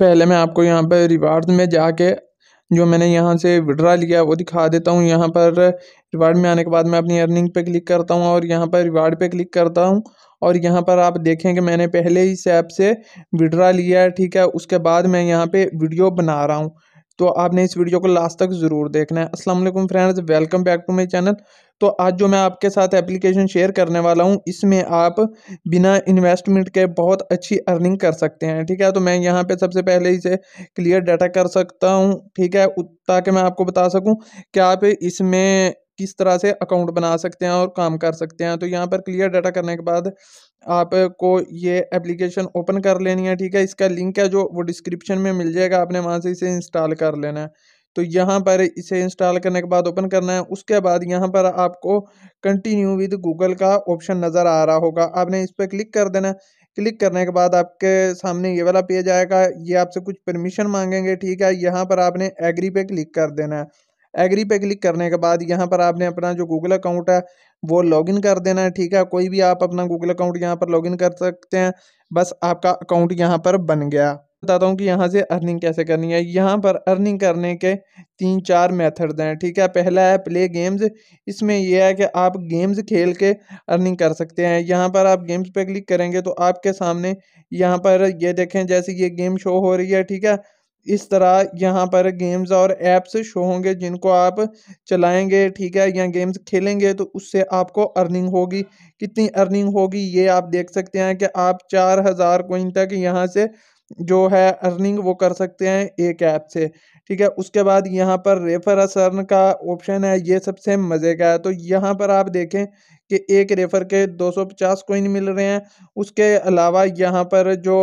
पहले मैं आपको यहाँ पर रिवार्ड में जाके जो मैंने यहाँ से विड्रा लिया वो दिखा देता हूँ यहाँ पर रिवार्ड में आने के बाद मैं अपनी अर्निंग पे क्लिक करता हूँ और यहाँ पर रिवार्ड पे क्लिक करता हूँ और यहाँ पर आप देखें कि मैंने पहले इस ऐप से विड्रा लिया है ठीक है उसके बाद मैं यहाँ पे वीडियो बना रहा हूँ तो आपने इस वीडियो को लास्ट तक ज़रूर देखना है अस्सलाम वालेकुम friends welcome back to my channel तो आज जो मैं आपके साथ एप्लीकेशन शेयर करने वाला हूं इसमें आप बिना इन्वेस्टमेंट के बहुत अच्छी अर्निंग कर सकते हैं ठीक है तो मैं यहां पे सबसे पहले इसे क्लियर डाटा कर सकता हूँ ठीक है ताकि मैं आपको बता सकूँ कि आप इसमें किस तरह से अकाउंट बना सकते हैं और काम कर सकते हैं तो यहाँ पर क्लियर डाटा करने के बाद आपको ये एप्लीकेशन ओपन कर लेनी है ठीक है इसका लिंक है जो वो डिस्क्रिप्शन में मिल जाएगा आपने वहाँ से इसे इंस्टॉल कर लेना है तो यहाँ पर इसे इंस्टॉल करने के बाद ओपन करना है उसके बाद यहाँ पर आपको कंटिन्यू विद गूगल का ऑप्शन नज़र आ रहा होगा आपने इस पर क्लिक कर देना क्लिक करने के बाद आपके सामने ये वाला पेज आएगा ये आपसे कुछ परमिशन मांगेंगे ठीक है यहाँ पर आपने एग्री पे क्लिक कर देना है एग्री पे क्लिक करने के बाद यहाँ पर आपने अपना जो गूगल अकाउंट है वो लॉगिन कर देना है ठीक है कोई भी आप अपना गूगल अकाउंट यहाँ पर लॉगिन कर सकते हैं बस आपका अकाउंट यहाँ पर बन गया बताता हूँ कि यहाँ से अर्निंग कैसे करनी है यहाँ पर अर्निंग करने के तीन चार मेथड्स हैं ठीक है पहला है प्ले गेम्स इसमें यह है कि आप गेम्स खेल के अर्निंग कर सकते हैं यहाँ पर आप गेम्स पे क्लिक करेंगे तो आपके सामने यहाँ पर ये यह देखें जैसे ये गेम शो हो रही है ठीक है इस तरह यहाँ पर गेम्स और ऐप्स शो होंगे जिनको आप चलाएंगे ठीक है या गेम्स खेलेंगे तो उससे आपको अर्निंग होगी कितनी अर्निंग होगी ये आप देख सकते हैं कि आप चार हज़ार कोइन तक यहाँ से जो है अर्निंग वो कर सकते हैं एक ऐप से ठीक है उसके बाद यहाँ पर रेफर असर्न का ऑप्शन है ये सबसे मज़े का है तो यहाँ पर आप देखें कि एक रेफर के 250 कोइन मिल रहे हैं उसके अलावा यहाँ पर जो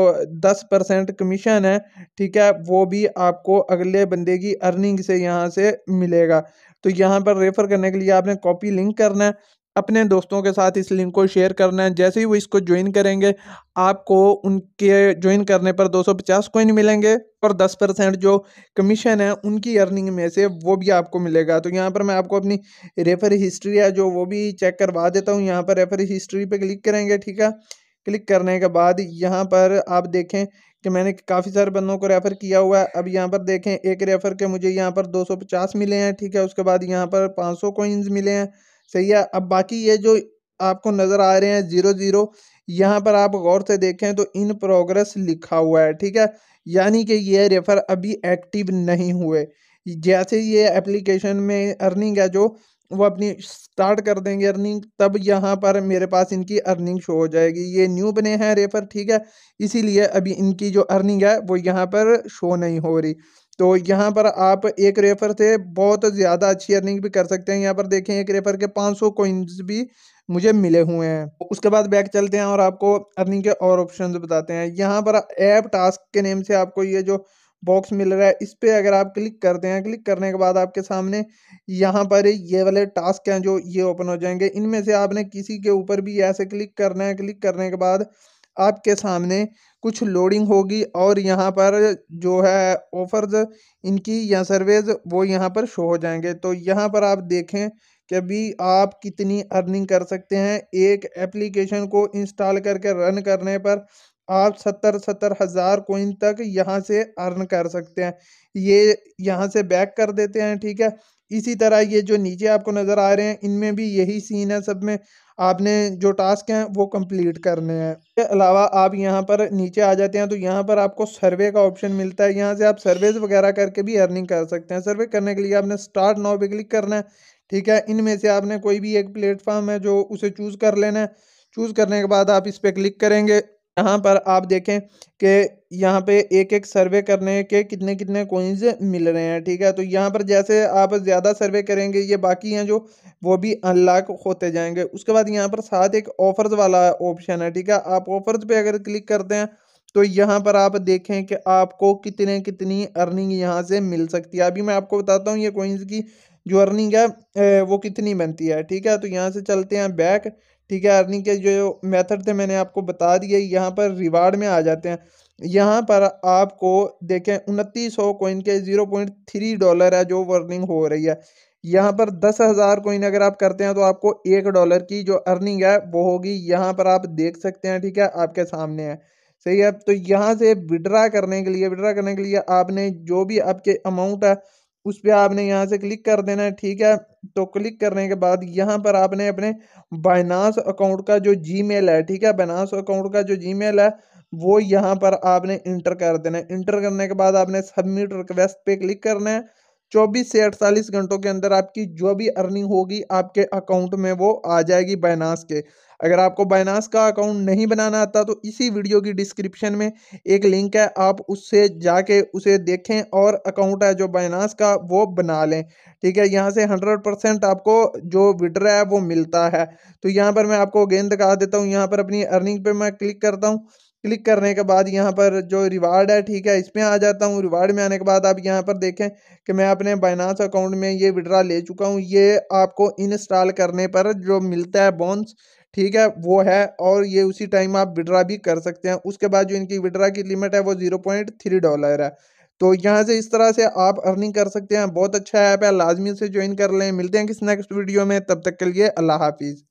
10 परसेंट कमीशन है ठीक है वो भी आपको अगले बंदे की अर्निंग से यहाँ से मिलेगा तो यहाँ पर रेफ़र करने के लिए आपने कॉपी लिंक करना है अपने दोस्तों के साथ इस लिंक को शेयर करना है जैसे ही वो इसको ज्वाइन करेंगे आपको उनके ज्वाइन करने पर 250 कॉइन मिलेंगे और 10 परसेंट जो कमीशन है उनकी अर्निंग में से वो भी आपको मिलेगा तो यहाँ पर मैं आपको अपनी रेफर हिस्ट्री है जो वो भी चेक करवा देता हूँ यहाँ पर रेफर हिस्ट्री पर क्लिक करेंगे ठीक है क्लिक करने के बाद यहाँ पर आप देखें कि मैंने काफ़ी सारे बंदों को रेफ़र किया हुआ है अब यहाँ पर देखें एक रेफ़र के मुझे यहाँ पर 250 मिले हैं ठीक है उसके बाद यहाँ पर 500 सौ मिले हैं सही है अब बाकी ये जो आपको नज़र आ रहे हैं जीरो जीरो यहाँ पर आप गौर से देखें तो इन प्रोग्रेस लिखा हुआ है ठीक है यानी कि ये रेफर अभी एक्टिव नहीं हुए जैसे ये एप्लीकेशन में अर्निंग है जो वो अपनी स्टार्ट कर देंगे अर्निंग तब यहाँ पर मेरे पास इनकी अर्निंग शो हो जाएगी ये न्यू बने हैं रेफर ठीक है इसीलिए अभी इनकी जो अर्निंग है वो यहाँ पर शो नहीं हो रही तो यहाँ पर आप एक रेफर से बहुत ज़्यादा अच्छी अर्निंग भी कर सकते हैं यहाँ पर देखें एक रेफर के 500 सौ कोइंस भी मुझे मिले हुए हैं उसके बाद बैक चलते हैं और आपको अर्निंग के और ऑप्शन बताते हैं यहाँ पर ऐप टास्क के नेम से आपको ये जो बॉक्स मिल रहा है इस पर अगर आप क्लिक करते हैं क्लिक करने के बाद आपके सामने यहाँ पर ये वाले टास्क हैं जो ये ओपन हो जाएंगे इनमें से आपने किसी के ऊपर भी ऐसे क्लिक करना है क्लिक करने के बाद आपके सामने कुछ लोडिंग होगी और यहाँ पर जो है ऑफर्स इनकी या सर्वेज वो यहाँ पर शो हो जाएंगे तो यहाँ पर आप देखें कि अभी आप कितनी अर्निंग कर सकते हैं एक एप्लीकेशन को इंस्टॉल करके रन करने पर आप सत्तर सत्तर हज़ार कोइन तक यहाँ से अर्न कर सकते हैं ये यहाँ से बैक कर देते हैं ठीक है इसी तरह ये जो नीचे आपको नज़र आ रहे हैं इनमें भी यही सीन है सब में आपने जो टास्क हैं वो कंप्लीट करने हैं इसके अलावा आप यहाँ पर नीचे आ जाते हैं तो यहाँ पर आपको सर्वे का ऑप्शन मिलता है यहाँ से आप सर्वेज वगैरह करके भी अर्निंग कर सकते हैं सर्वे करने के लिए आपने स्टार्ट नाव पे क्लिक करना है ठीक है इनमें से आपने कोई भी एक प्लेटफॉर्म है जो उसे चूज़ कर लेना है चूज़ करने के बाद आप इस पर क्लिक करेंगे यहाँ पर आप देखें कि यहाँ पे एक एक सर्वे करने के कितने कितने कोइंस मिल रहे हैं ठीक है तो यहाँ पर जैसे आप ज़्यादा सर्वे करेंगे ये बाकी हैं जो वो भी अनलॉक होते जाएंगे उसके बाद यहाँ पर साथ एक ऑफर्स वाला ऑप्शन है ठीक है आप ऑफर्स पे अगर क्लिक करते हैं तो यहाँ पर आप देखें कि आपको कितने कितनी अर्निंग यहाँ से मिल सकती है अभी मैं आपको बताता हूँ ये कोइंस की जो अर्निंग है eh, वो कितनी बनती है ठीक है तो यहाँ से चलते हैं बैक ठीक है अर्निंग के जो मेथड थे मैंने आपको बता दिए यहाँ पर रिवार्ड में आ जाते हैं यहाँ पर आपको देखें उनतीस सौ कोइन के ज़ीरो पॉइंट थ्री डॉलर है जो अर्निंग हो रही है यहाँ पर दस हज़ार कोइन अगर आप करते हैं तो आपको एक डॉलर की जो अर्निंग है वो होगी यहाँ पर आप देख सकते हैं ठीक है आपके सामने है सही है तो यहाँ से विड्रा करने के लिए विड्रा करने के लिए आपने जो भी आपके अमाउंट है उस पर आपने यहाँ से क्लिक कर देना है ठीक है तो क्लिक करने के बाद यहाँ पर आपने अपने बाइनास अकाउंट का जो जी है ठीक है बाइनास अकाउंट का जो जी है वो यहाँ पर आपने इंटर कर देना है इंटर करने के बाद आपने सबमिट रिक्वेस्ट पे क्लिक करना है 24 से 48 घंटों के अंदर आपकी जो भी अर्निंग होगी आपके अकाउंट में वो आ जाएगी बायनास के अगर आपको बायनास का अकाउंट नहीं बनाना आता तो इसी वीडियो की डिस्क्रिप्शन में एक लिंक है आप उससे जाके उसे देखें और अकाउंट है जो बायनास का वो बना लें ठीक है यहाँ से हंड्रेड परसेंट आपको जो विड्रा है वो मिलता है तो यहाँ पर मैं आपको गेंद दिखा देता हूँ यहाँ पर अपनी अर्निंग पर मैं क्लिक करता हूँ क्लिक करने के बाद यहाँ पर जो रिवार्ड है ठीक है इसमें आ जाता हूँ रिवार्ड में आने के बाद आप यहाँ पर देखें कि मैं अपने बाइनास अकाउंट में ये विड्रा ले चुका हूँ ये आपको इंस्टॉल करने पर जो मिलता है बॉन्स ठीक है वो है और ये उसी टाइम आप विड्रा भी कर सकते हैं उसके बाद जो इनकी विड्रा की लिमिट है वो ज़ीरो पॉइंट थ्री डॉलर है तो यहाँ से इस तरह से आप अर्निंग कर सकते हैं बहुत अच्छा ऐप है लाजमी से ज्वाइन कर लें मिलते हैं किस नेक्स्ट वीडियो में तब तक के लिए अल्लाह हाफिज़